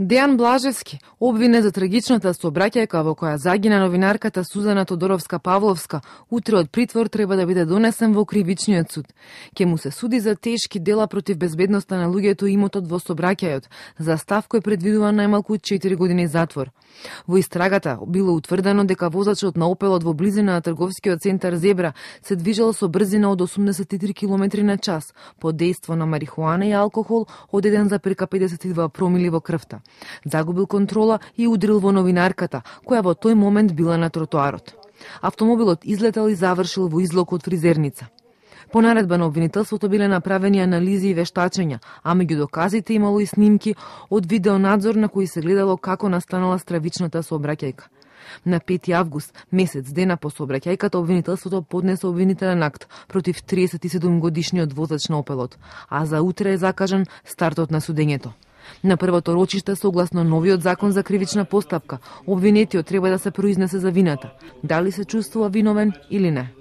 Дејан Блажевски обвинет за трагичната сообраќајка во која загина новинарката Сузана Тодоровска Павловска, утре од притвор треба да биде донесен во кривичниот суд. Ке му се суди за тешки дела против безбедноста на луѓето и имотот во сообраќајот. За став кој предвидуван најмалку 4 години затвор. Во истрагата било утврдено дека возачот на Опелот во близина на трговскиот центар Зебра се движел со брзина од 83 км на час, по дејство на марихуана и алкохол одеден за прека 52 промили во крвта. Загубил контрола и удрил во новинарката, која во тој момент била на тротоарот. Автомобилот излетал и завршил во излог од фризерница. По наредба на обвинителството биле направени анализи и вештачења, а меѓу доказите имало и снимки од видеонадзор на кои се гледало како настанала стравичната сообраќајка. На 5 август, месец дена по сообраќајката, обвинителството поднесе обвинителен акт против 37 годишниот возач на Опелот, а за утре е закажан стартот на судењето. На првото рочиште, согласно новиот закон за кривична постапка, обвинетиот треба да се произнесе за вината, дали се чувствува виновен или не.